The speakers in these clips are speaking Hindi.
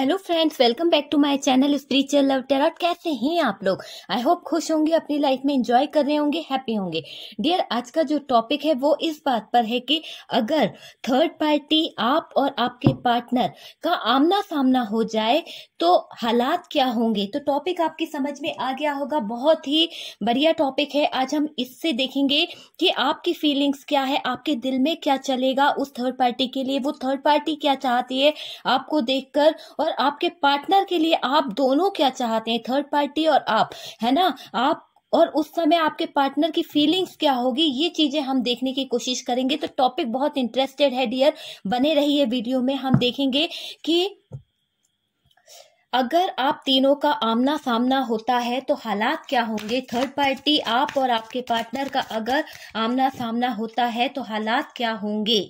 hello friends welcome back to my channel spiritual love tarot कैसे हैं आप लोग आई होप खुश होंगे अपनी लाइफ में एंजॉय कर रहे होंगे हैप्पी होंगे डियर आज का जो टॉपिक है वो इस बात पर है कि अगर थर्ड पार्टी आप और आपके पार्टनर का आमना सामना हो जाए तो हालात क्या होंगे तो टॉपिक आपकी समझ में आ गया होगा बहुत ही बढ़िया टॉपिक है आज हम इससे देखेंगे कि आपकी फीलिंग्स क्या है आपके दिल में क्या चलेगा उस थर्ड पार्टी के लिए वो थर्ड पार्टी क्या चाहती है आपको देखकर और और आपके पार्टनर के लिए आप दोनों क्या चाहते हैं थर्ड पार्टी और आप है ना आप और उस समय आपके पार्टनर की फीलिंग्स क्या होगी ये चीजें हम देखने की कोशिश करेंगे तो टॉपिक बहुत इंटरेस्टेड है डियर बने है वीडियो में हम देखेंगे कि अगर आप तीनों का आमना सामना होता है तो हालात क्या होंगे थर्ड पार्टी आप और आपके पार्टनर का अगर आमना सामना होता है तो हालात क्या होंगे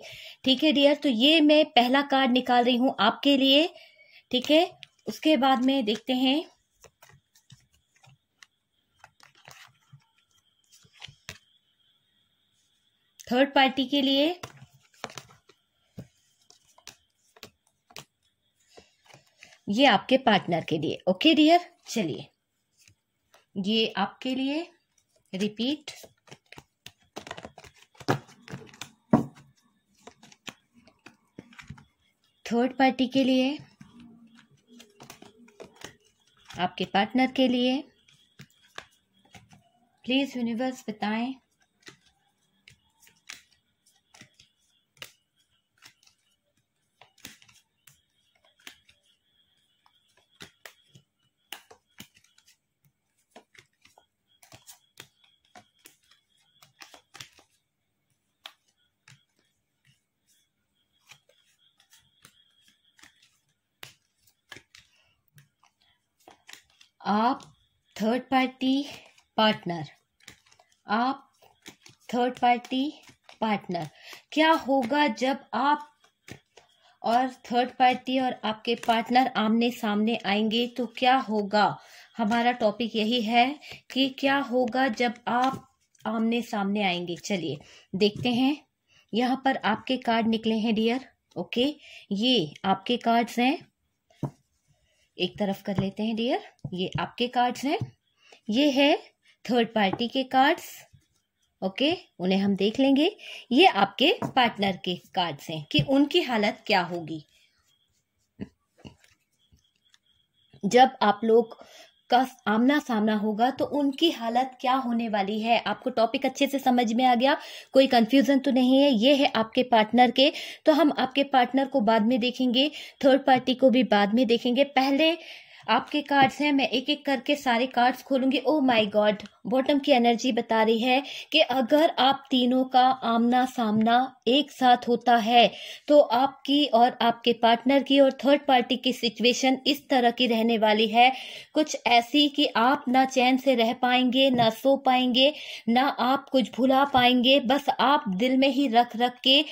ठीक है डियर तो ये मैं पहला कार्ड निकाल रही हूं आपके लिए ठीक है उसके बाद में देखते हैं थर्ड पार्टी के लिए ये आपके पार्टनर के लिए ओके डियर चलिए ये आपके लिए रिपीट थर्ड पार्टी के लिए आपके पार्टनर के लिए प्लीज़ यूनिवर्स बताएं पार्टी पार्टनर आप थर्ड पार्टी पार्टनर क्या होगा जब आप और थर्ड पार्टी और आपके पार्टनर आमने सामने आएंगे तो क्या होगा हमारा टॉपिक यही है कि क्या होगा जब आप आमने सामने आएंगे चलिए देखते हैं यहाँ पर आपके कार्ड निकले हैं डियर ओके ये आपके कार्ड्स हैं एक तरफ कर लेते हैं डियर ये आपके कार्ड्स हैं ये है थर्ड पार्टी के कार्ड्स ओके उन्हें हम देख लेंगे ये आपके पार्टनर के कार्ड्स हैं कि उनकी हालत क्या होगी जब आप लोग का आमना सामना होगा तो उनकी हालत क्या होने वाली है आपको टॉपिक अच्छे से समझ में आ गया कोई कंफ्यूजन तो नहीं है ये है आपके पार्टनर के तो हम आपके पार्टनर को बाद में देखेंगे थर्ड पार्टी को भी बाद में देखेंगे पहले आपके कार्ड्स हैं मैं एक एक करके सारे कार्ड्स खोलूंगी ओ माय गॉड बॉटम की एनर्जी बता रही है कि अगर आप तीनों का आमना सामना एक साथ होता है तो आपकी और आपके पार्टनर की और थर्ड पार्टी की सिचुएशन इस तरह की रहने वाली है कुछ ऐसी कि आप ना चैन से रह पाएंगे ना सो पाएंगे ना आप कुछ भुला पाएंगे बस आप दिल में ही रख रख के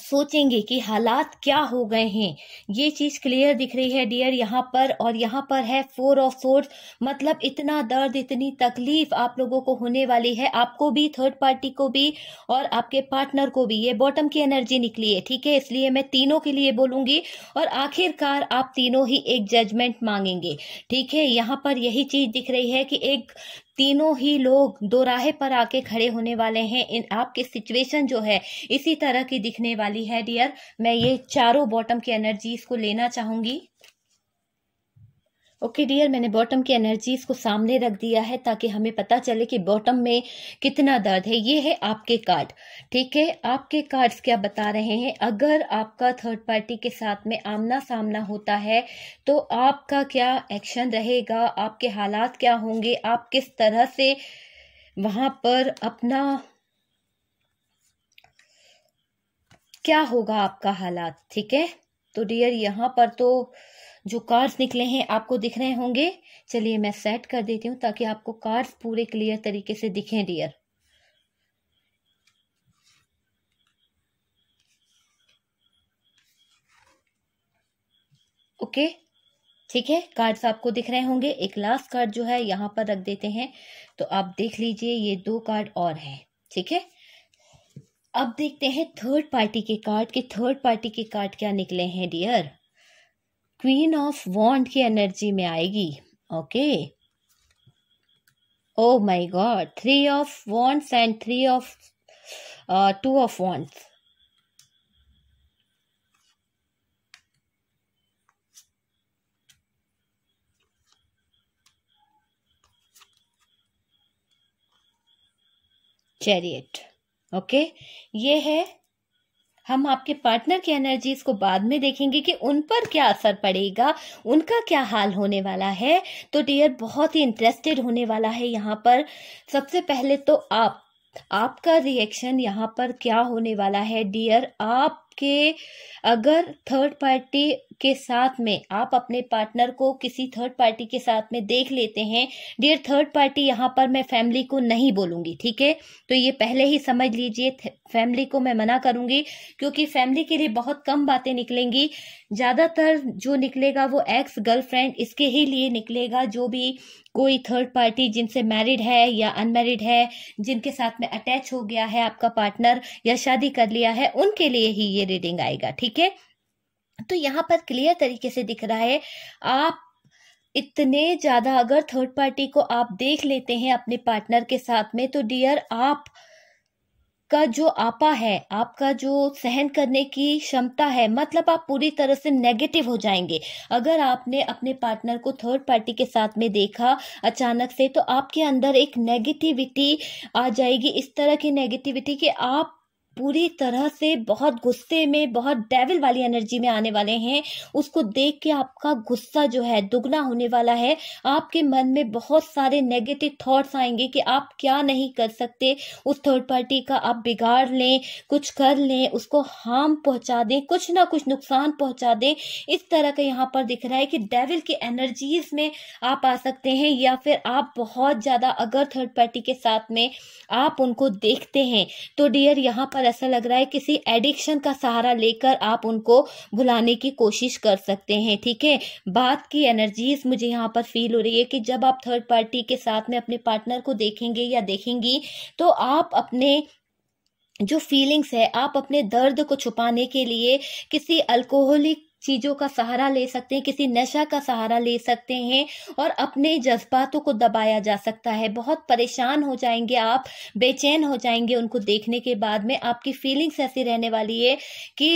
सोचेंगे कि हालात क्या हो गए हैं ये चीज़ क्लियर दिख रही है डियर यहाँ पर और यहाँ पर है फोर ऑफ फोर्स मतलब इतना दर्द इतनी तकलीफ आप लोगों को होने वाली है आपको भी थर्ड पार्टी को भी और आपके पार्टनर को भी ये बॉटम की एनर्जी निकली है ठीक है इसलिए मैं तीनों के लिए बोलूंगी और आखिरकार आप तीनों ही एक जजमेंट मांगेंगे ठीक है यहाँ पर यही चीज़ दिख रही है कि एक तीनों ही लोग दो राहे पर आके खड़े होने वाले हैं इन आपकी सिचुएशन जो है इसी तरह की दिखने वाली है डियर मैं ये चारों बॉटम की एनर्जीज को लेना चाहूंगी ओके okay डियर मैंने बॉटम की एनर्जीज को सामने रख दिया है ताकि हमें पता चले कि बॉटम में कितना दर्द है ये है आपके कार्ड ठीक है आपके कार्ड्स क्या बता रहे हैं अगर आपका थर्ड पार्टी के साथ में आमना सामना होता है तो आपका क्या एक्शन रहेगा आपके हालात क्या होंगे आप किस तरह से वहां पर अपना क्या होगा आपका हालात ठीक है तो डियर यहाँ पर तो जो कार्ड्स निकले हैं आपको दिख रहे होंगे चलिए मैं सेट कर देती हूँ ताकि आपको कार्ड्स पूरे क्लियर तरीके से दिखें डियर ओके ठीक है कार्ड्स आपको दिख रहे होंगे एक लास्ट कार्ड जो है यहाँ पर रख देते हैं तो आप देख लीजिए ये दो कार्ड और हैं ठीक है अब देखते हैं थर्ड पार्टी के कार्ड के थर्ड पार्टी के कार्ड क्या निकले हैं डियर क्वीन ऑफ वॉन्ट की एनर्जी में आएगी okay oh my God three of wands and three of two of wands chariot okay ये है हम आपके पार्टनर की एनर्जीज को बाद में देखेंगे कि उन पर क्या असर पड़ेगा उनका क्या हाल होने वाला है तो डियर बहुत ही इंटरेस्टेड होने वाला है यहाँ पर सबसे पहले तो आप आपका रिएक्शन यहाँ पर क्या होने वाला है डियर आप आपके अगर थर्ड पार्टी के साथ में आप अपने पार्टनर को किसी थर्ड पार्टी के साथ में देख लेते हैं डियर थर्ड पार्टी यहाँ पर मैं फैमिली को नहीं बोलूँगी ठीक है तो ये पहले ही समझ लीजिए फैमिली को मैं मना करूँगी क्योंकि फैमिली के लिए बहुत कम बातें निकलेंगी ज़्यादातर जो निकलेगा वो एक्स गर्लफ्रेंड इसके ही लिए निकलेगा जो भी कोई थर्ड पार्टी जिनसे मैरिड है या अनमैरिड है जिनके साथ में अटैच हो गया है आपका पार्टनर या शादी कर लिया है उनके लिए ही ये ये रीडिंग आएगा ठीक है तो यहाँ पर क्लियर तरीके से दिख रहा है आप इतने ज़्यादा अगर थर्ड पार्टी को आप देख लेते हैं अपने पार्टनर के साथ में तो डियर आप का जो आपा है आपका जो सहन करने की क्षमता है मतलब आप पूरी तरह से नेगेटिव हो जाएंगे अगर आपने अपने पार्टनर को थर्ड पार्टी के साथ में देखा अचानक से तो आपके अंदर एक नेगेटिविटी आ जाएगी इस तरह की नेगेटिविटी कि आप पूरी तरह से बहुत गुस्से में बहुत डेविल वाली एनर्जी में आने वाले हैं उसको देख के आपका गुस्सा जो है दुगना होने वाला है आपके मन में बहुत सारे नेगेटिव थॉट्स आएंगे कि आप क्या नहीं कर सकते उस थर्ड पार्टी का आप बिगाड़ लें कुछ कर लें उसको हार्म पहुंचा दें कुछ ना कुछ नुकसान पहुंचा दें इस तरह का यहाँ पर दिख रहा है कि डेविल की एनर्जीज में आप आ सकते हैं या फिर आप बहुत ज़्यादा अगर थर्ड पार्टी के साथ में आप उनको देखते हैं तो डियर यहाँ पर और ऐसा लग रहा है किसी एडिक्शन का सहारा लेकर आप उनको भुलाने की कोशिश कर सकते हैं ठीक है बात की एनर्जीज मुझे यहाँ पर फील हो रही है कि जब आप थर्ड पार्टी के साथ में अपने पार्टनर को देखेंगे या देखेंगी तो आप अपने जो फीलिंग्स है आप अपने दर्द को छुपाने के लिए किसी अल्कोहलिक चीज़ों का सहारा ले सकते हैं किसी नशा का सहारा ले सकते हैं और अपने जज्बातों को दबाया जा सकता है बहुत परेशान हो जाएंगे आप बेचैन हो जाएंगे उनको देखने के बाद में आपकी फीलिंग्स ऐसी रहने वाली है कि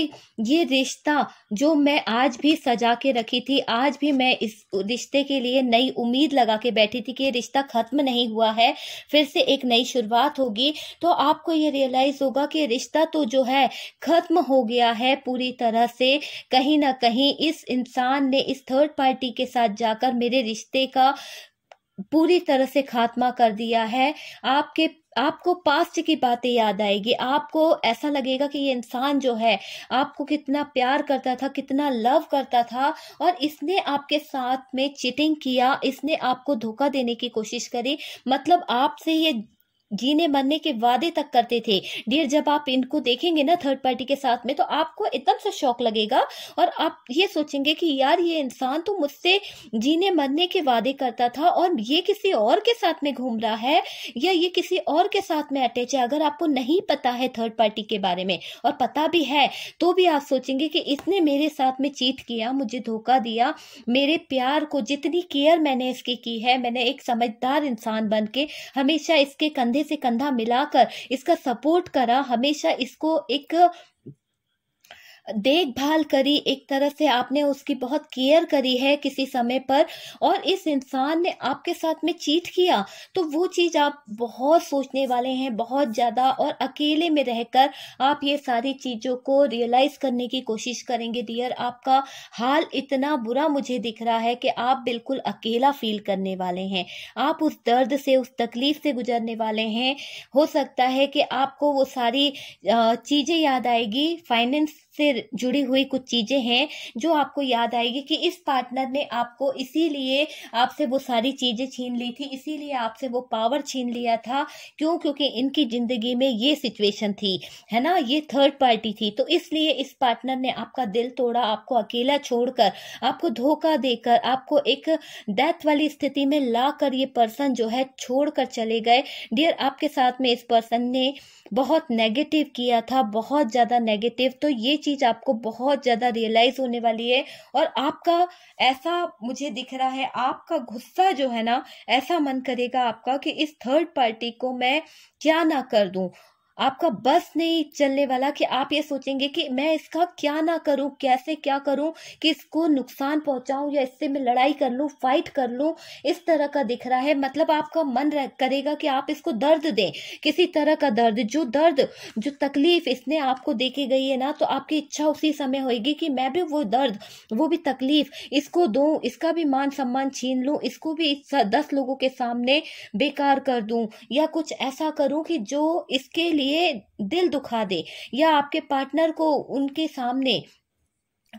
ये रिश्ता जो मैं आज भी सजा के रखी थी आज भी मैं इस रिश्ते के लिए नई उम्मीद लगा के बैठी थी कि ये रिश्ता ख़त्म नहीं हुआ है फिर से एक नई शुरुआत होगी तो आपको ये रियलाइज़ होगा कि रिश्ता तो जो है ख़त्म हो गया है पूरी तरह से कहीं ना कहीं इस इंसान ने इस थर्ड पार्टी के साथ जाकर मेरे रिश्ते का पूरी तरह से खात्मा कर दिया है आपके आपको पास्ट की बातें याद आएगी आपको ऐसा लगेगा कि ये इंसान जो है आपको कितना प्यार करता था कितना लव करता था और इसने आपके साथ में चिटिंग किया इसने आपको धोखा देने की कोशिश करी मतलब आपसे ये जीने मरने के वादे तक करते थे डियर जब आप इनको देखेंगे ना थर्ड पार्टी के साथ में तो आपको एकदम से शौक लगेगा और आप ये सोचेंगे कि यार ये इंसान तो मुझसे जीने मरने के वादे करता था और ये किसी और के साथ में घूम रहा है या ये किसी और के साथ में अटैच है अगर आपको नहीं पता है थर्ड पार्टी के बारे में और पता भी है तो भी आप सोचेंगे कि इसने मेरे साथ में चीट किया मुझे धोखा दिया मेरे प्यार को जितनी केयर मैंने इसकी की है मैंने एक समझदार इंसान बन के हमेशा इसके कंधे से कंधा मिलाकर इसका सपोर्ट करा हमेशा इसको एक देखभाल करी एक तरह से आपने उसकी बहुत केयर करी है किसी समय पर और इस इंसान ने आपके साथ में चीट किया तो वो चीज़ आप बहुत सोचने वाले हैं बहुत ज़्यादा और अकेले में रहकर आप ये सारी चीज़ों को रियलाइज़ करने की कोशिश करेंगे डियर आपका हाल इतना बुरा मुझे दिख रहा है कि आप बिल्कुल अकेला फील करने वाले हैं आप उस दर्द से उस तकलीफ से गुजरने वाले हैं हो सकता है कि आपको वो सारी चीज़ें याद आएगी फाइनेंस से जुड़ी हुई कुछ चीज़ें हैं जो आपको याद आएगी कि इस पार्टनर ने आपको इसीलिए आपसे वो सारी चीज़ें छीन ली थी इसीलिए आपसे वो पावर छीन लिया था क्यों क्योंकि इनकी ज़िंदगी में ये सिचुएशन थी है ना ये थर्ड पार्टी थी तो इसलिए इस पार्टनर ने आपका दिल तोड़ा आपको अकेला छोड़कर आपको धोखा देकर आपको एक डेथ वाली स्थिति में ला कर ये पर्सन जो है छोड़कर चले गए डियर आपके साथ में इस पर्सन ने बहुत नेगेटिव किया था बहुत ज़्यादा नेगेटिव तो ये चीज़ आपको बहुत ज़्यादा रियलाइज होने वाली है और आपका ऐसा मुझे दिख रहा है आपका गुस्सा जो है ना ऐसा मन करेगा आपका कि इस थर्ड पार्टी को मैं क्या ना कर दूं आपका बस नहीं चलने वाला कि आप ये सोचेंगे कि मैं इसका क्या ना करूं कैसे क्या करूं कि इसको नुकसान पहुंचाऊं या इससे मैं लड़ाई कर लूं फाइट कर लूं इस तरह का दिख रहा है मतलब आपका मन करेगा कि आप इसको दर्द दें किसी तरह का दर्द जो दर्द जो तकलीफ इसने आपको देखी गई है ना तो आपकी इच्छा उसी समय होगी कि मैं भी वो दर्द वो भी तकलीफ इसको दूँ इसका भी मान सम्मान छीन लूँ इसको भी दस लोगों के सामने बेकार कर दूँ या कुछ ऐसा करूं कि जो इसके लिए लिए दिल दुखा दे या आपके पार्टनर को उनके सामने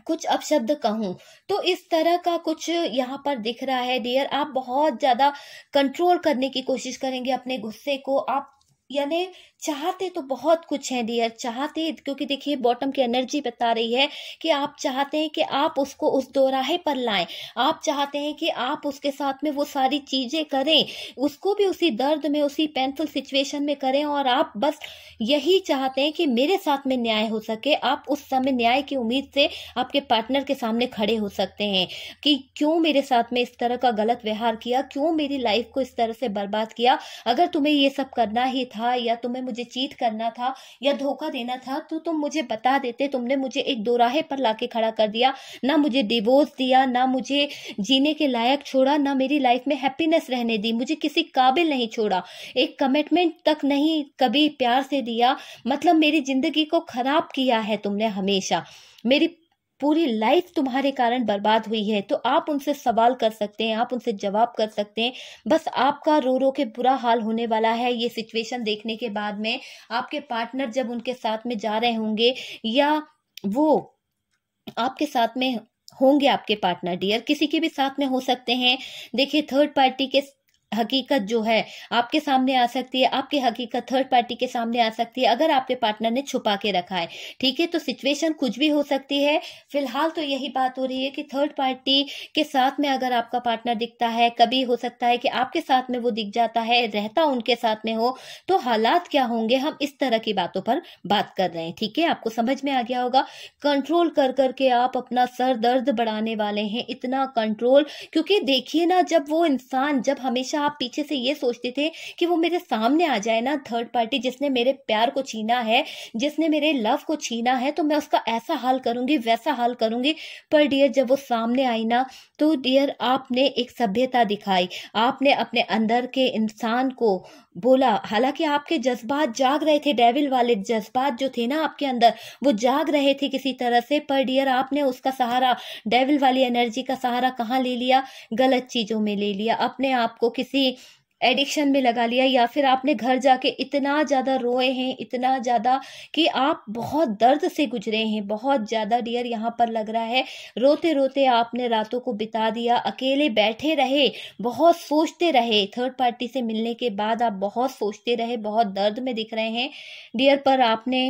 कुछ अपशब्द कहूं तो इस तरह का कुछ यहाँ पर दिख रहा है डियर आप बहुत ज़्यादा कंट्रोल करने की कोशिश करेंगे अपने गुस्से को आप यानी चाहते तो बहुत कुछ हैं डियर चाहते क्योंकि देखिए बॉटम की एनर्जी बता रही है कि आप चाहते हैं कि आप उसको उस दोराहे पर लाएं आप चाहते हैं कि आप उसके साथ में वो सारी चीज़ें करें उसको भी उसी दर्द में उसी पेनफुल सिचुएशन में करें और आप बस यही चाहते हैं कि मेरे साथ में न्याय हो सके आप उस समय न्याय की उम्मीद से आपके पार्टनर के सामने खड़े हो सकते हैं कि क्यों मेरे साथ में इस तरह का गलत व्यवहार किया क्यों मेरी लाइफ को इस तरह से बर्बाद किया अगर तुम्हें ये सब करना ही था या तुम्हें मुझे चीट करना था या धोखा देना था तो तुम मुझे बता देते तुमने मुझे एक दोराहे पर लाके खड़ा कर दिया ना मुझे डिवोर्स दिया ना मुझे जीने के लायक छोड़ा ना मेरी लाइफ में हैप्पीनेस रहने दी मुझे किसी काबिल नहीं छोड़ा एक कमिटमेंट तक नहीं कभी प्यार से दिया मतलब मेरी जिंदगी को खराब किया है तुमने हमेशा मेरी पूरी लाइफ तुम्हारे कारण बर्बाद हुई है तो आप उनसे सवाल कर सकते हैं आप उनसे जवाब कर सकते हैं बस आपका रो रो के बुरा हाल होने वाला है ये सिचुएशन देखने के बाद में आपके पार्टनर जब उनके साथ में जा रहे होंगे या वो आपके साथ में होंगे आपके पार्टनर डियर किसी के भी साथ में हो सकते हैं देखिए थर्ड पार्टी के हकीकत जो है आपके सामने आ सकती है आपकी हकीकत थर्ड पार्टी के सामने आ सकती है अगर आपके पार्टनर ने छुपा के रखा है ठीक है तो सिचुएशन कुछ भी हो सकती है फिलहाल तो यही बात हो रही है कि थर्ड पार्टी के साथ में अगर आपका पार्टनर दिखता है कभी हो सकता है कि आपके साथ में वो दिख जाता है रहता उनके साथ में हो तो हालात क्या होंगे हम इस तरह की बातों पर बात कर रहे हैं ठीक है आपको समझ में आ गया होगा कंट्रोल कर करके आप अपना सर दर्द बढ़ाने वाले हैं इतना कंट्रोल क्योंकि देखिए ना जब वो इंसान जब हमेशा हमेशा आप पीछे से ये सोचते थे कि वो मेरे सामने आ जाए ना थर्ड पार्टी जिसने मेरे प्यार को छीना है जिसने मेरे लव को छीना है तो मैं उसका ऐसा हाल करूंगी वैसा हाल करूंगी पर डियर जब वो सामने आई ना तो डियर आपने एक सभ्यता दिखाई आपने अपने अंदर के इंसान को बोला हालांकि आपके जज्बात जाग रहे थे डेविल वाले जज्बात जो थे ना आपके अंदर वो जाग रहे थे किसी तरह से पर डियर आपने उसका सहारा डेविल वाली एनर्जी का सहारा कहाँ ले लिया गलत चीजों में ले लिया अपने आप को किसी किसी एडिक्शन में लगा लिया या फिर आपने घर जाके इतना ज़्यादा रोए हैं इतना ज़्यादा कि आप बहुत दर्द से गुजरे हैं बहुत ज़्यादा डियर यहाँ पर लग रहा है रोते रोते आपने रातों को बिता दिया अकेले बैठे रहे बहुत सोचते रहे थर्ड पार्टी से मिलने के बाद आप बहुत सोचते रहे बहुत दर्द में दिख रहे हैं डियर पर आपने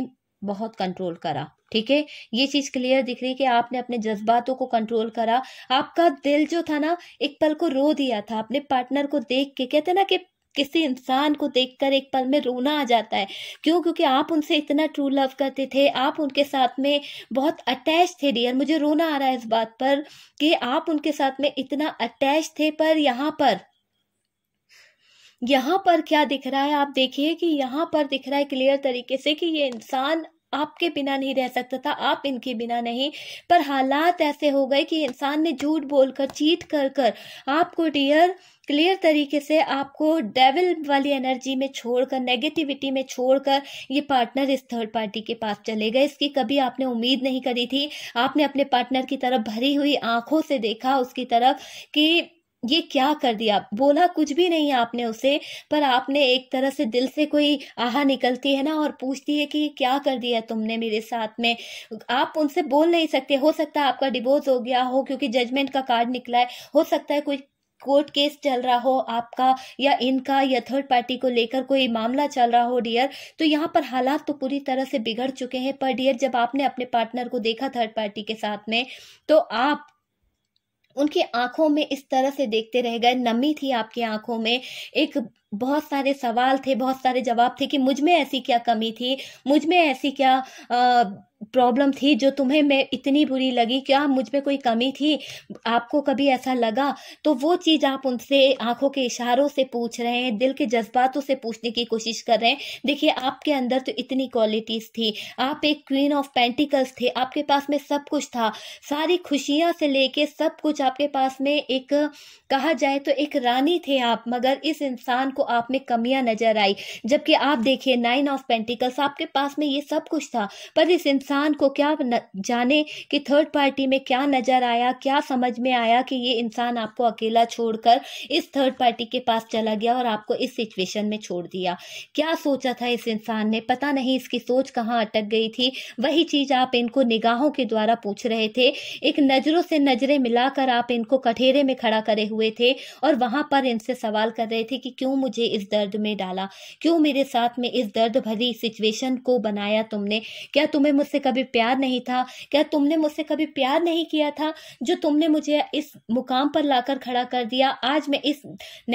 बहुत कंट्रोल करा ठीक है ये चीज क्लियर दिख रही है कि आपने अपने जज्बातों को कंट्रोल करा आपका दिल जो था ना एक पल को रो दिया था अपने पार्टनर को देख के कहते ना कि किसी इंसान को देखकर एक पल में रोना आ जाता है क्यों क्योंकि आप उनसे इतना ट्रू लव करते थे आप उनके साथ में बहुत अटैच थे डियर मुझे रोना आ रहा है इस बात पर कि आप उनके साथ में इतना अटैच थे पर यहाँ पर यहाँ पर क्या दिख रहा है आप देखिए कि यहाँ पर दिख रहा है क्लियर तरीके से कि ये इंसान आपके बिना नहीं रह सकता था आप इनके बिना नहीं पर हालात ऐसे हो गए कि इंसान ने झूठ बोलकर चीट कर कर आपको डियर क्लियर तरीके से आपको डेविल वाली एनर्जी में छोड़कर नेगेटिविटी में छोड़कर ये पार्टनर इस थर्ड पार्टी के पास चले गए इसकी कभी आपने उम्मीद नहीं करी थी आपने अपने पार्टनर की तरफ भरी हुई आंखों से देखा उसकी तरफ कि ये क्या कर दिया बोला कुछ भी नहीं आपने उसे पर आपने एक तरह से दिल से कोई आहा निकलती है ना और पूछती है कि क्या कर दिया तुमने मेरे साथ में आप उनसे बोल नहीं सकते हो सकता है आपका डिवोर्स हो गया हो क्योंकि जजमेंट का कार्ड निकला है हो सकता है कोई कोर्ट केस चल रहा हो आपका या इनका या थर्ड पार्टी को लेकर कोई मामला चल रहा हो डियर तो यहाँ पर हालात तो पूरी तरह से बिगड़ चुके हैं पर डियर जब आपने अपने पार्टनर को देखा थर्ड पार्टी के साथ में तो आप उनकी आंखों में इस तरह से देखते रह गए नमी थी आपकी आंखों में एक बहुत सारे सवाल थे बहुत सारे जवाब थे कि मुझ में ऐसी क्या कमी थी मुझ में ऐसी क्या प्रॉब्लम थी जो तुम्हें मैं इतनी बुरी लगी क्या मुझ में कोई कमी थी आपको कभी ऐसा लगा तो वो चीज़ आप उनसे आंखों के इशारों से पूछ रहे हैं दिल के जज्बातों से पूछने की कोशिश कर रहे हैं देखिए आपके अंदर तो इतनी क्वालिटीज़ थी आप एक क्वीन ऑफ पेंटिकल्स थे आपके पास में सब कुछ था सारी खुशियाँ से लेके सब कुछ आपके पास में एक कहा जाए तो एक रानी थे आप मगर इस इंसान को आप में कमियां नजर आई जबकि आप देखिए नाइन ऑफ पेंटिकल्स आपके पास में ये सब कुछ था पर इस इंसान को क्या जाने कि थर्ड पार्टी में क्या नजर आया क्या समझ में आया कि ये इंसान आपको अकेला छोड़कर इस थर्ड पार्टी के पास चला गया और आपको इस सिचुएशन में छोड़ दिया क्या सोचा था इस इंसान ने पता नहीं इसकी सोच कहाँ अटक गई थी वही चीज आप इनको निगाहों के द्वारा पूछ रहे थे एक नजरों से नजरें मिलाकर आप इनको कठेरे में खड़ा करे हुए थे और वहां पर इनसे सवाल कर रहे थे कि क्यों मुझे इस दर्द में डाला क्यों मेरे साथ में इस दर्द भरी सिचुएशन को बनाया तुमने क्या तुम्हें मुझसे कभी प्यार नहीं था क्या तुमने मुझसे कभी प्यार नहीं किया था जो तुमने मुझे इस मुकाम पर लाकर खड़ा कर दिया आज मैं इस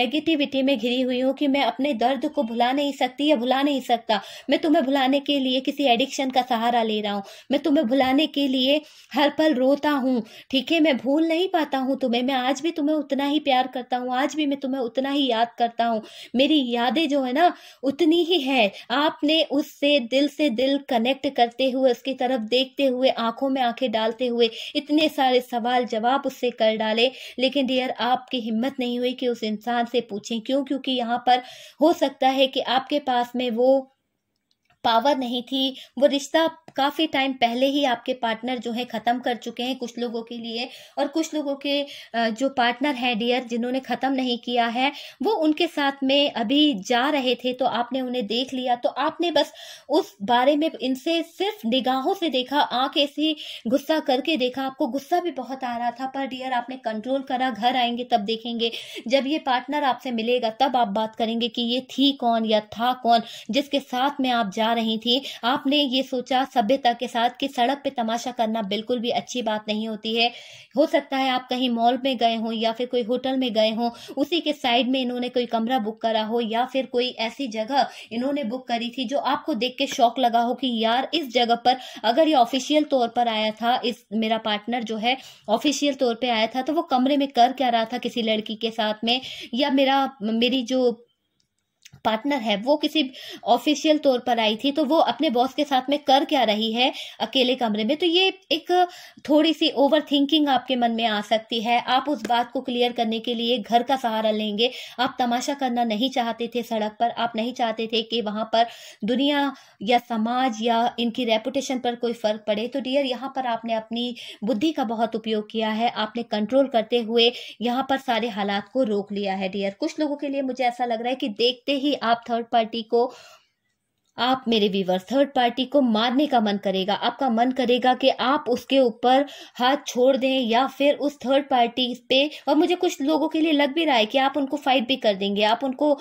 नेगेटिविटी में घिरी हुई हूँ कि मैं अपने दर्द को भुला नहीं सकती या भुला नहीं सकता मैं तुम्हें भुलाने के लिए किसी एडिक्शन का सहारा ले रहा हूँ मैं तुम्हें भुलाने के लिए हर पल रोता हूँ ठीक है मैं भूल नहीं पाता हूँ तुम्हें मैं आज भी तुम्हें उतना ही प्यार करता हूँ आज भी मैं तुम्हें उतना ही याद करता हूँ मेरी यादें जो है ना उतनी ही है आपने उससे दिल से दिल कनेक्ट करते हुए उसकी तरफ देखते हुए आंखों में आंखें डालते हुए इतने सारे सवाल जवाब उससे कर डाले लेकिन डियर आपकी हिम्मत नहीं हुई कि उस इंसान से पूछें क्यों क्योंकि यहाँ पर हो सकता है कि आपके पास में वो पावर नहीं थी वो रिश्ता काफ़ी टाइम पहले ही आपके पार्टनर जो है ख़त्म कर चुके हैं कुछ लोगों के लिए और कुछ लोगों के जो पार्टनर हैं डियर जिन्होंने ख़त्म नहीं किया है वो उनके साथ में अभी जा रहे थे तो आपने उन्हें देख लिया तो आपने बस उस बारे में इनसे सिर्फ निगाहों से देखा आंख ऐसी गुस्सा करके देखा आपको गुस्सा भी बहुत आ रहा था पर डियर आपने कंट्रोल करा घर आएंगे तब देखेंगे जब ये पार्टनर आपसे मिलेगा तब आप बात करेंगे कि ये थी कौन या था कौन जिसके साथ में आप जा रही थी आपने ये सोचा सभ्यता के साथ कि सड़क पे तमाशा करना बिल्कुल भी अच्छी बात नहीं होती है हो सकता है आप कहीं मॉल में गए हों या फिर कोई होटल में गए हों उसी के साइड में इन्होंने कोई कमरा बुक करा हो या फिर कोई ऐसी जगह इन्होंने बुक करी थी जो आपको देख के शौक लगा हो कि यार इस जगह पर अगर ये ऑफिशियल तौर पर आया था इस मेरा पार्टनर जो है ऑफिशियल तौर पर आया था तो वो कमरे में कर क्या रहा था किसी लड़की के साथ में या मेरा मेरी जो पार्टनर है वो किसी ऑफिशियल तौर पर आई थी तो वो अपने बॉस के साथ में कर क्या रही है अकेले कमरे में तो ये एक थोड़ी सी ओवर थिंकिंग आपके मन में आ सकती है आप उस बात को क्लियर करने के लिए घर का सहारा लेंगे आप तमाशा करना नहीं चाहते थे सड़क पर आप नहीं चाहते थे कि वहां पर दुनिया या समाज या इनकी रेपुटेशन पर कोई फर्क पड़े तो डियर यहाँ पर आपने अपनी बुद्धि का बहुत उपयोग किया है आपने कंट्रोल करते हुए यहाँ पर सारे हालात को रोक लिया है डियर कुछ लोगों के लिए मुझे ऐसा लग रहा है कि देखते ही आप थर्ड पार्टी को आप मेरे व्यूवर थर्ड पार्टी को मारने का मन करेगा आपका मन करेगा कि आप उसके ऊपर हाथ छोड़ दें या फिर उस थर्ड पार्टी पे और मुझे कुछ लोगों के लिए लग भी रहा है कि आप उनको फाइट भी कर देंगे आप उनको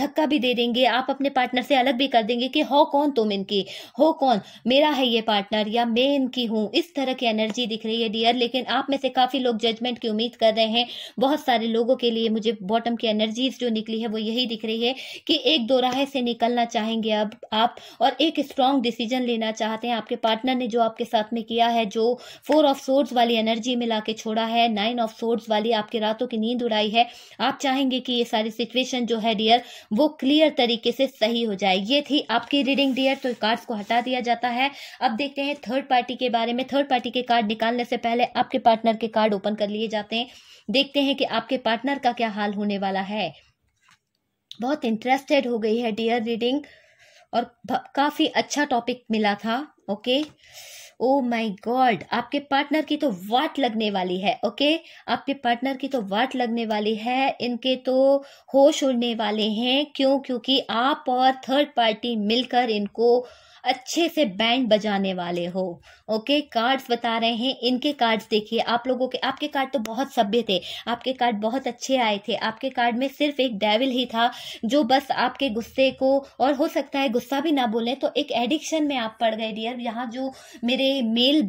धक्का भी दे देंगे आप अपने पार्टनर से अलग भी कर देंगे कि हो कौन तुम इनकी हो कौन मेरा है ये पार्टनर या मैं इनकी हूँ इस तरह की एनर्जी दिख रही है डियर लेकिन आप में से काफ़ी लोग जजमेंट की उम्मीद कर रहे हैं बहुत सारे लोगों के लिए मुझे बॉटम की एनर्जीज जो निकली है वो यही दिख रही है कि एक दो राह से निकलना चाहेंगे अब आप और एक स्ट्रांग डिसीजन लेना चाहते हैं आपके पार्टनर ने जो आपके साथ में किया है जो फोर ऑफ सोर्ड्स वाली एनर्जी में ला के छोड़ा है नाइन ऑफ सोर्ड्स वाली आपके रातों की नींद उड़ाई है आप चाहेंगे कि ये सारी सिचुएशन जो है डियर वो क्लियर तरीके से सही हो जाए ये थी आपकी रीडिंग डियर तो कार्ड्स को हटा दिया जाता है अब देखते हैं थर्ड पार्टी के बारे में थर्ड पार्टी के कार्ड निकालने से पहले आपके पार्टनर के कार्ड ओपन कर लिए जाते हैं देखते हैं कि आपके पार्टनर का क्या हाल होने वाला है बहुत इंटरेस्टेड हो गई है डियर रीडिंग और काफ़ी अच्छा टॉपिक मिला था ओके ओ माय गॉड आपके पार्टनर की तो वाट लगने वाली है ओके आपके पार्टनर की तो वाट लगने वाली है इनके तो होश उड़ने वाले हैं क्यों क्योंकि आप और थर्ड पार्टी मिलकर इनको अच्छे से बैंड बजाने वाले हो ओके कार्ड्स बता रहे हैं इनके कार्ड्स देखिए आप लोगों के आपके कार्ड तो बहुत सभ्य थे आपके कार्ड बहुत अच्छे आए थे आपके कार्ड में सिर्फ एक डेविल ही था जो बस आपके गुस्से को और हो सकता है गुस्सा भी ना बोले तो एक एडिक्शन में आप पड़ गए डियर यहाँ जो मेरे मेल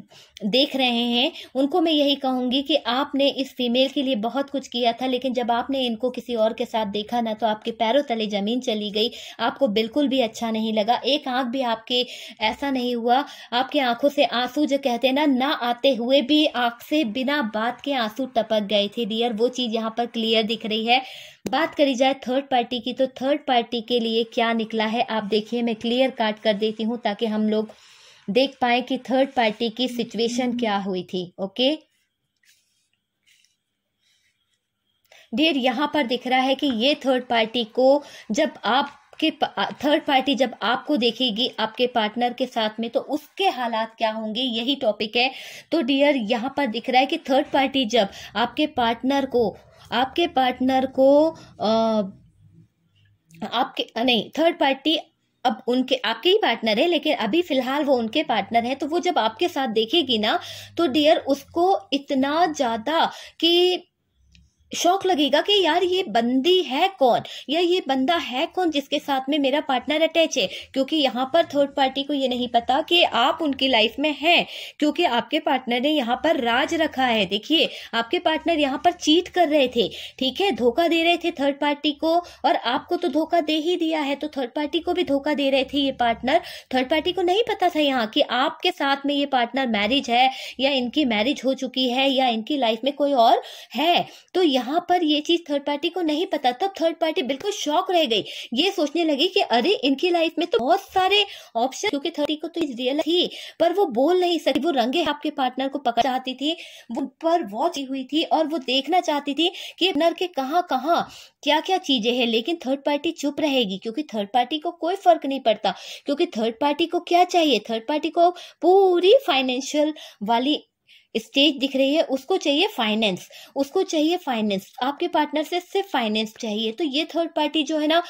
देख रहे हैं उनको मैं यही कहूँगी कि आपने इस फीमेल के लिए बहुत कुछ किया था लेकिन जब आपने इनको किसी और के साथ देखा ना तो आपके पैरों तले जमीन चली गई आपको बिल्कुल भी अच्छा नहीं लगा एक आंख भी आपके कोई ऐसा नहीं हुआ आपके आंखों से आंसू जो कहते हैं ना ना आते हुए भी आंख से बिना बात के आंसू टपक गए थे डियर वो चीज़ यहाँ पर क्लियर दिख रही है बात करी जाए थर्ड पार्टी की तो थर्ड पार्टी के लिए क्या निकला है आप देखिए मैं क्लियर काट कर देती हूँ ताकि हम लोग देख पाए कि थर्ड पार्टी की सिचुएशन क्या हुई थी ओके डियर यहाँ पर दिख रहा है कि ये थर्ड पार्टी को जब आप आपके थर्ड पार्टी जब आपको देखेगी आपके पार्टनर के साथ में तो उसके हालात क्या होंगे यही टॉपिक है तो डियर यहाँ पर दिख रहा है कि थर्ड पार्टी जब आपके पार्टनर को आपके पार्टनर को आ, आपके नहीं थर्ड पार्टी अब उनके आपके ही पार्टनर है लेकिन अभी फिलहाल वो उनके पार्टनर है तो वो जब आपके साथ देखेगी ना तो डियर उसको इतना ज़्यादा कि शौक लगेगा कि यार ये बंदी है कौन या ये बंदा है कौन जिसके साथ में मेरा पार्टनर अटैच है क्योंकि यहाँ पर थर्ड पार्टी को ये नहीं पता कि आप उनकी लाइफ में हैं क्योंकि आपके पार्टनर ने यहाँ पर राज रखा है देखिए आपके पार्टनर यहाँ पर चीट कर रहे थे ठीक है धोखा दे रहे थे थर्ड पार्टी को और आपको तो धोखा दे ही दिया है तो थर्ड पार्टी को भी धोखा दे रहे थे ये पार्टनर थर्ड पार्टी को नहीं पता था यहाँ कि आपके साथ में ये पार्टनर मैरिज है या इनकी मैरिज हो चुकी है या इनकी लाइफ में कोई और है तो यहाँ पर ये चीज थर्ड पार्टी को नहीं पता तब थर्ड पार्टी बिल्कुल शॉक रह गई ये सोचने लगी कि अरे इनकी लाइफ में तो बहुत सारे ऑप्शन क्योंकि थर्टी को तो रियल थी पर वो बोल नहीं सकती वो रंगे आपके पार्टनर को पकड़ चाहती थी वो पर वॉच हुई थी और वो देखना चाहती थी कि नर के कहाँ कहाँ क्या क्या चीजें हैं लेकिन थर्ड पार्टी चुप रहेगी क्योंकि थर्ड पार्टी को कोई फर्क नहीं पड़ता क्योंकि थर्ड पार्टी को क्या चाहिए थर्ड पार्टी को पूरी फाइनेंशियल वाली स्टेज दिख रही है उसको चाहिए फाइनेंस उसको चाहिए फाइनेंस आपके पार्टनर से सिर्फ फाइनेंस चाहिए तो ये थर्ड पार्टी जो है ना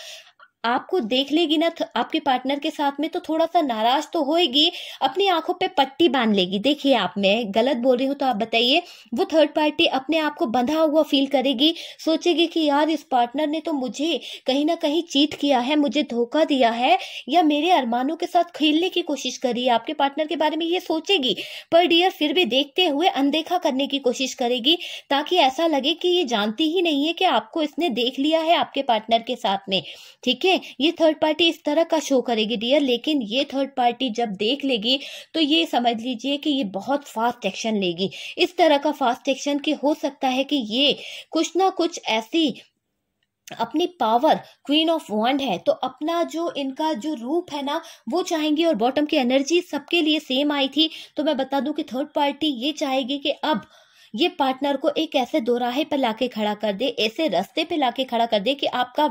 आपको देख लेगी ना आपके पार्टनर के साथ में तो थोड़ा सा नाराज तो होएगी अपनी आंखों पे पट्टी बांध लेगी देखिए आप मैं गलत बोल रही हूँ तो आप बताइए वो थर्ड पार्टी अपने आप को बंधा हुआ फील करेगी सोचेगी कि यार इस पार्टनर ने तो मुझे कहीं ना कहीं चीट किया है मुझे धोखा दिया है या मेरे अरमानों के साथ खेलने की कोशिश करी है आपके पार्टनर के बारे में ये सोचेगी पर डियर फिर भी देखते हुए अनदेखा करने की कोशिश करेगी ताकि ऐसा लगे कि ये जानती ही नहीं है कि आपको इसने देख लिया है आपके पार्टनर के साथ में ठीक है है ये थर्ड पार्टी इस तरह का शो करेगी डियर लेकिन ये थर्ड पार्टी जब देख लेगी तो ये समझ लीजिए कि ये बहुत फास्ट एक्शन लेगी इस तरह का फास्ट एक्शन के हो सकता है कि ये कुछ ना कुछ ऐसी अपनी पावर क्वीन ऑफ वंड है तो अपना जो इनका जो रूप है ना वो चाहेंगे और बॉटम की एनर्जी सबके लिए सेम आई थी तो मैं बता दूं कि थर्ड पार्टी ये चाहेगी कि अब ये पार्टनर को एक ऐसे दोराहे पर लाके खड़ा कर दे ऐसे रास्ते पे लाके खड़ा कर दे कि आपका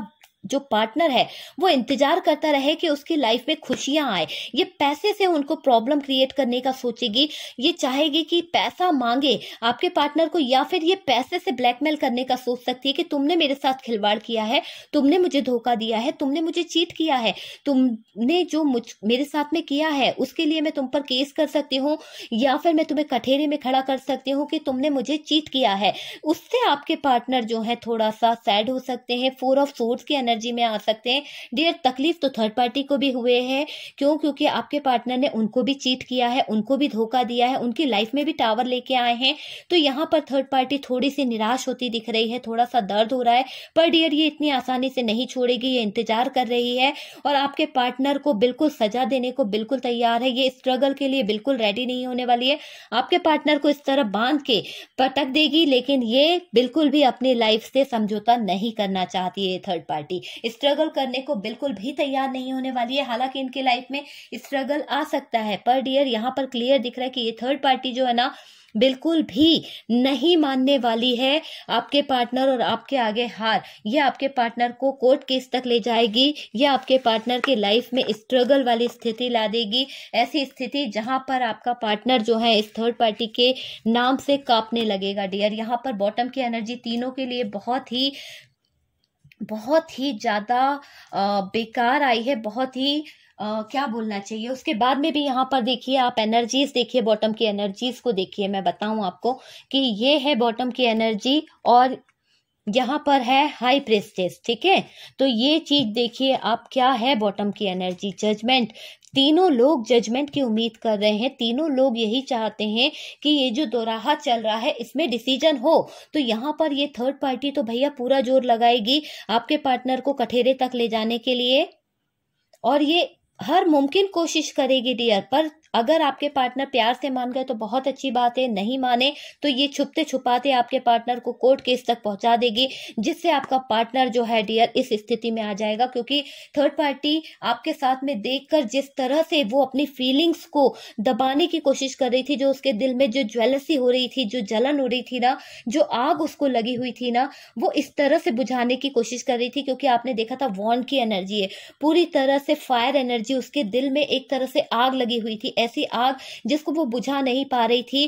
जो पार्टनर है वो इंतजार करता रहे कि उसकी लाइफ में खुशियां आए ये पैसे से उनको प्रॉब्लम क्रिएट करने का सोचेगी ये चाहेगी कि पैसा मांगे आपके पार्टनर को या फिर ये पैसे से ब्लैकमेल करने का सोच सकती है कि तुमने मेरे साथ खिलवाड़ किया है तुमने मुझे धोखा दिया है तुमने मुझे चीट किया है तुमने जो मुझ मेरे साथ में किया है उसके लिए मैं तुम पर केस कर सकती हूँ या फिर मैं तुम्हें कठेरे में खड़ा कर सकती हूँ कि तुमने मुझे चीट किया है उससे आपके पार्टनर जो है थोड़ा सा सैड हो सकते हैं फोर ऑफ सोर्स के एनर्जी में आ सकते हैं डियर तकलीफ तो थर्ड पार्टी को भी हुए है क्यों क्योंकि आपके पार्टनर ने उनको भी चीट किया है उनको भी धोखा दिया है उनकी लाइफ में भी टावर लेके आए हैं तो यहाँ पर थर्ड पार्टी थोड़ी सी निराश होती दिख रही है थोड़ा सा दर्द हो रहा है पर डियर ये इतनी आसानी से नहीं छोड़ेगी ये इंतजार कर रही है और आपके पार्टनर को बिल्कुल सजा देने को बिल्कुल तैयार है ये स्ट्रगल के लिए बिल्कुल रेडी नहीं होने वाली है आपके पार्टनर को इस तरह बांध के पटक देगी लेकिन ये बिल्कुल भी अपनी लाइफ से समझौता नहीं करना चाहती है थर्ड पार्टी स्ट्रगल करने को बिल्कुल भी तैयार नहीं होने वाली है हालांकि इनके लाइफ में स्ट्रगल आ सकता है पर डियर यहाँ पर क्लियर दिख रहा है कि ये थर्ड पार्टी जो है ना बिल्कुल भी नहीं मानने वाली है आपके पार्टनर और आपके आगे हार ये आपके पार्टनर को कोर्ट केस तक ले जाएगी यह आपके पार्टनर के लाइफ में स्ट्रगल वाली स्थिति ला देगी ऐसी स्थिति जहां पर आपका पार्टनर जो है इस थर्ड पार्टी के नाम से कांपने लगेगा डियर यहाँ पर बॉटम की एनर्जी तीनों के लिए बहुत ही बहुत ही ज़्यादा बेकार आई है बहुत ही Uh, क्या बोलना चाहिए उसके बाद में भी यहाँ पर देखिए आप एनर्जीज देखिए बॉटम की एनर्जीज को देखिए मैं बताऊँ आपको कि ये है बॉटम की एनर्जी और यहाँ पर है हाई प्रेस्टेज ठीक है तो ये चीज देखिए आप क्या है बॉटम की एनर्जी जजमेंट तीनों लोग जजमेंट की उम्मीद कर रहे हैं तीनों लोग यही चाहते हैं कि ये जो दोराहा चल रहा है इसमें डिसीजन हो तो यहाँ पर ये थर्ड पार्टी तो भैया पूरा जोर लगाएगी आपके पार्टनर को कठेरे तक ले जाने के लिए और ये हर मुमकिन कोशिश करेगी डियर पर अगर आपके पार्टनर प्यार से मान गए तो बहुत अच्छी बात है नहीं माने तो ये छुपते छुपाते आपके पार्टनर को कोर्ट केस तक पहुंचा देगी जिससे आपका पार्टनर जो है डियर इस स्थिति में आ जाएगा क्योंकि थर्ड पार्टी आपके साथ में देखकर जिस तरह से वो अपनी फीलिंग्स को दबाने की कोशिश कर रही थी जो उसके दिल में जो ज्वेलसी हो रही थी जो जलन हो रही थी ना जो आग उसको लगी हुई थी ना वो इस तरह से बुझाने की कोशिश कर रही थी क्योंकि आपने देखा था वॉन की एनर्जी है पूरी तरह से फायर एनर्जी उसके दिल में एक तरह से आग लगी हुई थी ऐसी आग जिसको वो बुझा नहीं पा रही थी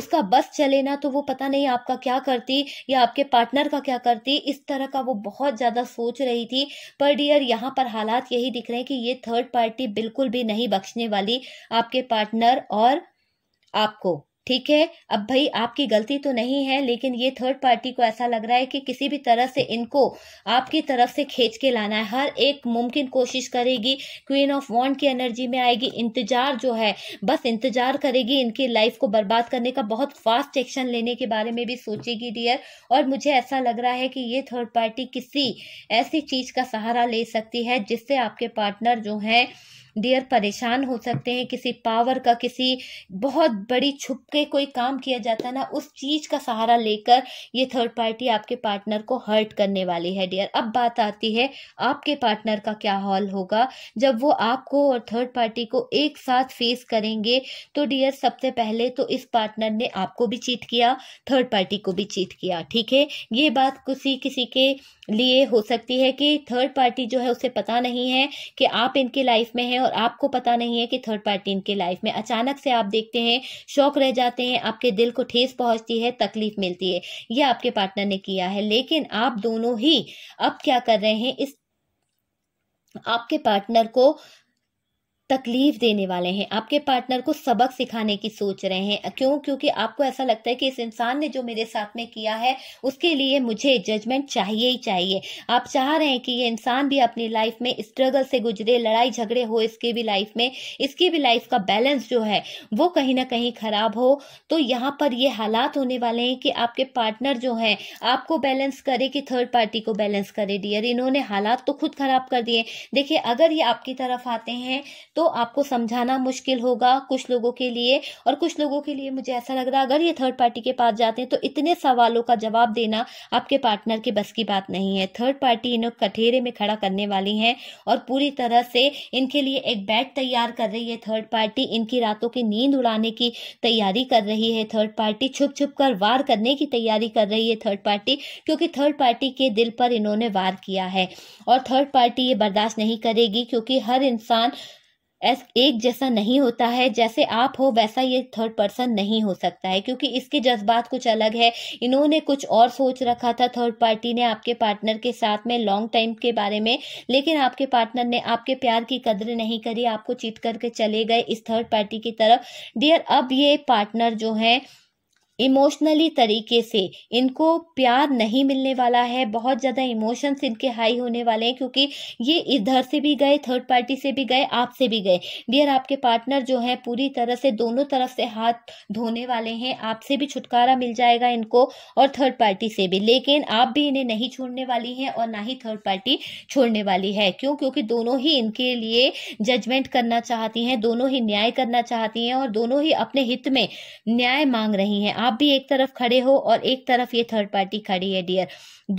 उसका बस चले ना तो वो पता नहीं आपका क्या करती या आपके पार्टनर का क्या करती इस तरह का वो बहुत ज़्यादा सोच रही थी पर डियर यहाँ पर हालात यही दिख रहे हैं कि ये थर्ड पार्टी बिल्कुल भी नहीं बख्शने वाली आपके पार्टनर और आपको ठीक है अब भाई आपकी गलती तो नहीं है लेकिन ये थर्ड पार्टी को ऐसा लग रहा है कि किसी भी तरह से इनको आपकी तरफ से खींच के लाना है हर एक मुमकिन कोशिश करेगी क्वीन ऑफ वॉन्ड की एनर्जी में आएगी इंतजार जो है बस इंतजार करेगी इनकी लाइफ को बर्बाद करने का बहुत फास्ट एक्शन लेने के बारे में भी सोचेगी डियर और मुझे ऐसा लग रहा है कि ये थर्ड पार्टी किसी ऐसी चीज का सहारा ले सकती है जिससे आपके पार्टनर जो हैं डियर परेशान हो सकते हैं किसी पावर का किसी बहुत बड़ी छुप के कोई काम किया जाता है ना उस चीज़ का सहारा लेकर ये थर्ड पार्टी आपके पार्टनर को हर्ट करने वाली है डियर अब बात आती है आपके पार्टनर का क्या हॉल होगा जब वो आपको और थर्ड पार्टी को एक साथ फेस करेंगे तो डियर सबसे पहले तो इस पार्टनर ने आपको भी चीट किया थर्ड पार्टी को भी चीट किया ठीक है ये बात किसी किसी के लिए हो सकती है कि थर्ड पार्टी जो है उसे पता नहीं है कि आप इनके लाइफ में हैं और आपको पता नहीं है कि थर्ड पार्टी इनके लाइफ में अचानक से आप देखते हैं शौक रह जाते हैं आपके दिल को ठेस पहुंचती है तकलीफ मिलती है यह आपके पार्टनर ने किया है लेकिन आप दोनों ही अब क्या कर रहे हैं इस आपके पार्टनर को तकलीफ देने वाले हैं आपके पार्टनर को सबक सिखाने की सोच रहे हैं क्यों क्योंकि आपको ऐसा लगता है कि इस इंसान ने जो मेरे साथ में किया है उसके लिए मुझे जजमेंट चाहिए ही चाहिए आप चाह रहे हैं कि ये इंसान भी अपनी लाइफ में स्ट्रगल से गुजरे लड़ाई झगड़े हो इसके भी लाइफ में इसकी भी लाइफ का बैलेंस जो है वो कहीं ना कहीं खराब हो तो यहाँ पर ये हालात होने वाले हैं कि आपके पार्टनर जो हैं आपको बैलेंस करे कि थर्ड पार्टी को बैलेंस करे डियर इन्होंने हालात तो खुद खराब कर दिए देखिए अगर ये आपकी तरफ आते हैं तो आपको समझाना मुश्किल होगा कुछ लोगों के लिए और कुछ लोगों के लिए मुझे ऐसा लग रहा है अगर ये थर्ड पार्टी के पास जाते हैं तो इतने सवालों का जवाब देना आपके पार्टनर के बस की बात नहीं है थर्ड पार्टी इन्हें कठेरे में खड़ा करने वाली है और पूरी तरह से इनके लिए एक बैट तैयार कर रही है थर्ड पार्टी इनकी रातों की नींद उड़ाने की तैयारी कर रही है थर्ड पार्टी छुप छुप कर वार करने की तैयारी कर रही है थर्ड पार्टी क्योंकि थर्ड पार्टी के दिल पर इन्होंने वार किया है और थर्ड पार्टी ये बर्दाश्त नहीं करेगी क्योंकि हर इंसान एक जैसा नहीं होता है जैसे आप हो वैसा ये थर्ड पर्सन नहीं हो सकता है क्योंकि इसके जज्बात कुछ अलग है इन्होंने कुछ और सोच रखा था थर्ड पार्टी ने आपके पार्टनर के साथ में लॉन्ग टाइम के बारे में लेकिन आपके पार्टनर ने आपके प्यार की कदर नहीं करी आपको चीट करके चले गए इस थर्ड पार्टी की तरफ डियर अब ये पार्टनर जो है इमोशनली तरीके से इनको प्यार नहीं मिलने वाला है बहुत ज़्यादा इमोशंस इनके हाई होने वाले हैं क्योंकि ये इधर से भी गए थर्ड पार्टी से भी गए आपसे भी गए डियर आपके पार्टनर जो हैं पूरी तरह से दोनों तरफ से हाथ धोने वाले हैं आपसे भी छुटकारा मिल जाएगा इनको और थर्ड पार्टी से भी लेकिन आप भी इन्हें नहीं छोड़ने वाली हैं और ना ही थर्ड पार्टी छोड़ने वाली है क्यों क्योंकि दोनों ही इनके लिए जजमेंट करना चाहती हैं दोनों ही न्याय करना चाहती हैं और दोनों ही अपने हित में न्याय मांग रही हैं आप भी एक तरफ खड़े हो और एक तरफ ये थर्ड पार्टी खड़ी है डियर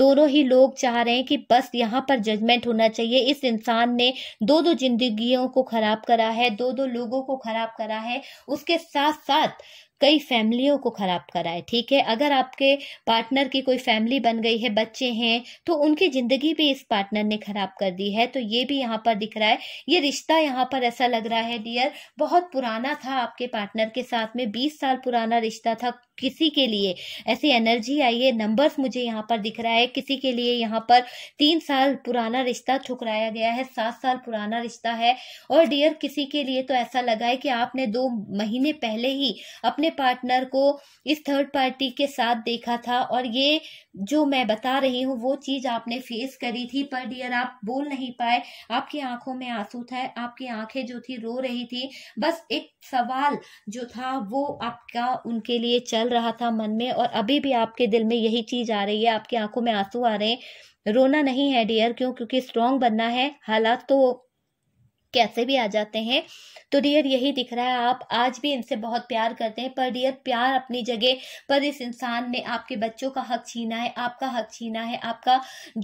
दोनों ही लोग चाह रहे हैं कि बस यहाँ पर जजमेंट होना चाहिए इस इंसान ने दो दो जिंदगियों को खराब करा है दो दो लोगों को खराब करा है उसके साथ साथ कई फैमिलियों को ख़राब कराए ठीक है अगर आपके पार्टनर की कोई फैमिली बन गई है बच्चे हैं तो उनकी ज़िंदगी भी इस पार्टनर ने ख़राब कर दी है तो ये भी यहाँ पर दिख रहा है ये रिश्ता यहाँ पर ऐसा लग रहा है डियर बहुत पुराना था आपके पार्टनर के साथ में बीस साल पुराना रिश्ता था किसी के लिए ऐसी एनर्जी आई है नंबर्स मुझे यहाँ पर दिख रहा है किसी के लिए यहाँ पर तीन साल पुराना रिश्ता ठुकराया गया है सात साल पुराना रिश्ता है और डियर किसी के लिए तो ऐसा लगा है कि आपने दो महीने पहले ही अपने अपने पार्टनर को इस थर्ड पार्टी के साथ देखा था और ये जो मैं बता रही हूँ वो चीज़ आपने फेस करी थी पर डियर आप बोल नहीं पाए आपकी आंखों में आंसू था आपकी आंखें जो थी रो रही थी बस एक सवाल जो था वो आपका उनके लिए चल रहा था मन में और अभी भी आपके दिल में यही चीज़ आ रही है आपकी आंखों में आंसू आ रहे हैं रोना नहीं है डियर क्यों क्योंकि स्ट्रांग बनना है हालात तो कैसे भी आ जाते हैं तो डियर यही दिख रहा है आप आज भी इनसे बहुत प्यार करते हैं पर डियर प्यार अपनी जगह पर इस इंसान ने आपके बच्चों का हक छीना है आपका हक छीना है आपका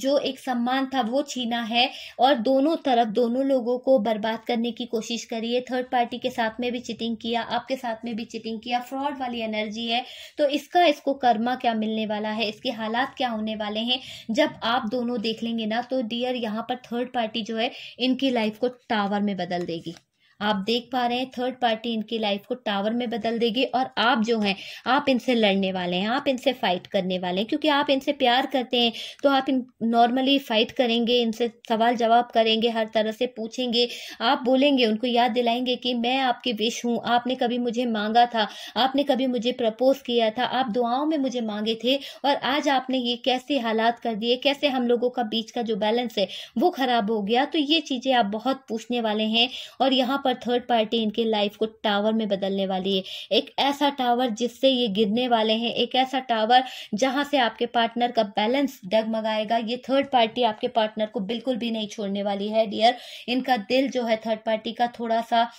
जो एक सम्मान था वो छीना है और दोनों तरफ दोनों लोगों को बर्बाद करने की कोशिश करी है थर्ड पार्टी के साथ में भी चिटिंग किया आपके साथ में भी चिटिंग किया फ्रॉड वाली एनर्जी है तो इसका इसको कर्मा क्या मिलने वाला है इसके हालात क्या होने वाले हैं जब आप दोनों देख लेंगे ना तो डियर यहाँ पर थर्ड पार्टी जो है इनकी लाइफ को टावर में बदल देगी आप देख पा रहे हैं थर्ड पार्टी इनकी लाइफ को टावर में बदल देगी और आप जो हैं आप इनसे लड़ने वाले हैं आप इनसे फाइट करने वाले हैं क्योंकि आप इनसे प्यार करते हैं तो आप इन नॉर्मली फाइट करेंगे इनसे सवाल जवाब करेंगे हर तरह से पूछेंगे आप बोलेंगे उनको याद दिलाएंगे कि मैं आपकी विश हूँ आपने कभी मुझे मांगा था आपने कभी मुझे प्रपोज किया था आप दुआओं में मुझे मांगे थे और आज आपने ये कैसे हालात कर दिए कैसे हम लोगों का बीच का जो बैलेंस है वो खराब हो गया तो ये चीजें आप बहुत पूछने वाले हैं और यहाँ पर पर थर्ड पार्टी इनके लाइफ को टावर में बदलने वाली है एक ऐसा टावर जिससे ये गिरने वाले हैं एक ऐसा टावर जहां से आपके पार्टनर का बैलेंस डगमगाएगा ये थर्ड पार्टी आपके पार्टनर को बिल्कुल भी नहीं छोड़ने वाली है डियर इनका दिल जो है थर्ड पार्टी का थोड़ा सा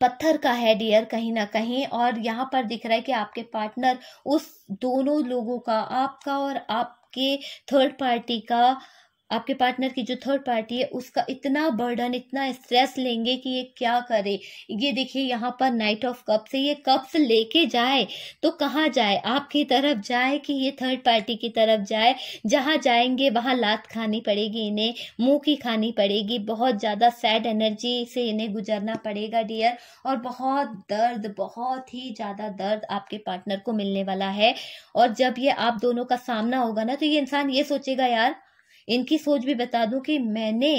पत्थर का है डियर कहीं ना कहीं और यहाँ पर दिख रहा है कि आपके पार्टनर उस दोनों लोगों का आपका और आपके थर्ड पार्टी का आपके पार्टनर की जो थर्ड पार्टी है उसका इतना बर्डन इतना स्ट्रेस लेंगे कि ये क्या करे ये देखिए यहाँ पर नाइट ऑफ कप्स है ये कप्स लेके जाए तो कहाँ जाए आपकी तरफ जाए कि ये थर्ड पार्टी की तरफ जाए जहाँ जाएंगे वहाँ लात खानी पड़ेगी इन्हें मुँह की खानी पड़ेगी बहुत ज़्यादा सैड एनर्जी से इन्हें गुजरना पड़ेगा डियर और बहुत दर्द बहुत ही ज़्यादा दर्द आपके पार्टनर को मिलने वाला है और जब ये आप दोनों का सामना होगा ना तो ये इंसान ये सोचेगा यार इनकी सोच भी बता दूं कि मैंने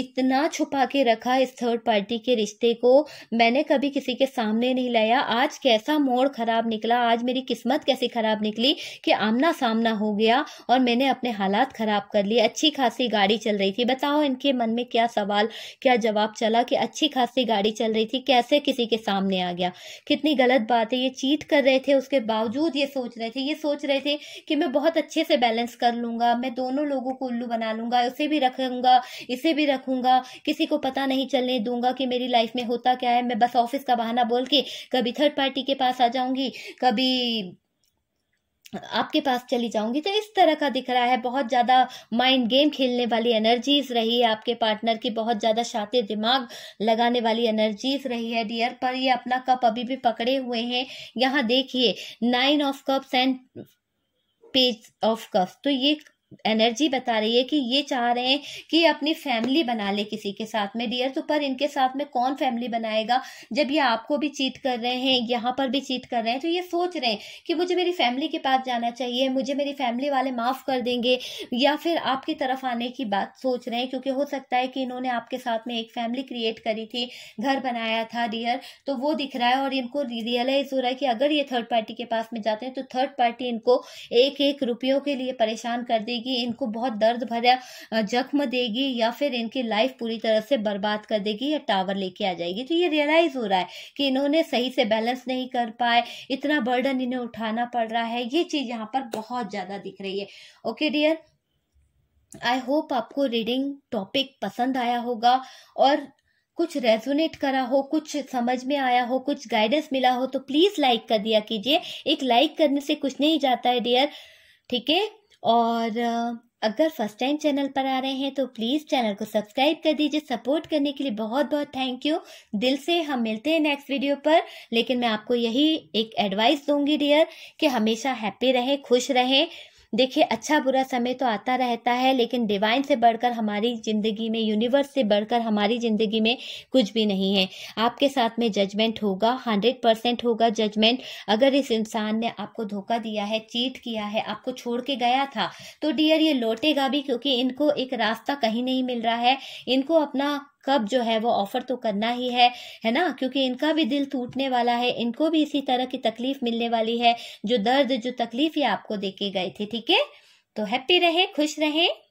इतना छुपा के रखा इस थर्ड पार्टी के रिश्ते को मैंने कभी किसी के सामने नहीं लाया आज कैसा मोड़ खराब निकला आज मेरी किस्मत कैसी खराब निकली कि आमना सामना हो गया और मैंने अपने हालात खराब कर लिए अच्छी खासी गाड़ी चल रही थी बताओ इनके मन में क्या सवाल क्या जवाब चला कि अच्छी खासी गाड़ी चल रही थी कैसे किसी के सामने आ गया कितनी गलत बात है ये चीट कर रहे थे उसके बावजूद ये सोच रहे थे ये सोच रहे थे कि मैं बहुत अच्छे से बैलेंस कर लूंगा मैं दोनों लोगों को उल्लू बना लूंगा उसे भी रखूंगा इसे भी रख रखूंगा किसी को पता नहीं चलने दूंगा कि मेरी लाइफ में होता क्या है मैं बस ऑफिस का बहाना बोल के कभी थर्ड पार्टी के पास आ जाऊंगी कभी आपके पास चली जाऊंगी तो इस तरह का दिख रहा है बहुत ज़्यादा माइंड गेम खेलने वाली एनर्जीज रही है आपके पार्टनर की बहुत ज़्यादा शातिर दिमाग लगाने वाली एनर्जीज रही है डियर पर ये अपना कप अभी भी पकड़े हुए हैं यहाँ देखिए nine of cups and page of cups तो ये एनर्जी बता रही है कि ये चाह रहे हैं कि अपनी फैमिली बना ले किसी के साथ में डियर तो पर इनके साथ में कौन फैमिली बनाएगा जब ये आपको भी चीट कर रहे हैं यहाँ पर भी चीट कर रहे हैं तो ये सोच रहे हैं कि मुझे मेरी फैमिली के पास जाना चाहिए मुझे मेरी फैमिली वाले माफ़ कर देंगे या फिर आपकी तरफ आने की बात सोच रहे हैं क्योंकि हो सकता है कि इन्होंने आपके साथ में एक फैमिली क्रिएट करी थी घर बनाया था डियर तो वो दिख रहा है और इनको रियलाइज हो रहा है कि अगर ये थर्ड पार्टी के पास में जाते हैं तो थर्ड पार्टी इनको एक एक रुपयों के लिए परेशान कर देगी देगी इनको बहुत दर्द भरा जख्म देगी या फिर इनकी लाइफ पूरी तरह से बर्बाद कर देगी या टावर लेके आ जाएगी तो ये रियलाइज़ हो रहा है कि इन्होंने सही से बैलेंस नहीं कर पाए इतना बर्डन इन्हें उठाना पड़ रहा है ये चीज़ यहाँ पर बहुत ज़्यादा दिख रही है ओके डियर आई होप आपको रीडिंग टॉपिक पसंद आया होगा और कुछ रेजोनेट करा हो कुछ समझ में आया हो कुछ गाइडेंस मिला हो तो प्लीज़ लाइक कर दिया कीजिए एक लाइक करने से कुछ नहीं जाता है डियर ठीक है और अगर फर्स्ट टाइम चैनल पर आ रहे हैं तो प्लीज़ चैनल को सब्सक्राइब कर दीजिए सपोर्ट करने के लिए बहुत बहुत थैंक यू दिल से हम मिलते हैं नेक्स्ट वीडियो पर लेकिन मैं आपको यही एक एडवाइस दूंगी डियर कि हमेशा हैप्पी रहें खुश रहें देखिए अच्छा बुरा समय तो आता रहता है लेकिन डिवाइन से बढ़कर हमारी ज़िंदगी में यूनिवर्स से बढ़कर हमारी ज़िंदगी में कुछ भी नहीं है आपके साथ में जजमेंट होगा हंड्रेड परसेंट होगा जजमेंट अगर इस इंसान ने आपको धोखा दिया है चीट किया है आपको छोड़ के गया था तो डियर ये लौटेगा भी क्योंकि इनको एक रास्ता कहीं नहीं मिल रहा है इनको अपना कब जो है वो ऑफर तो करना ही है है ना क्योंकि इनका भी दिल टूटने वाला है इनको भी इसी तरह की तकलीफ मिलने वाली है जो दर्द जो तकलीफ ये आपको देके गए थे ठीक है तो हैप्पी रहे खुश रहें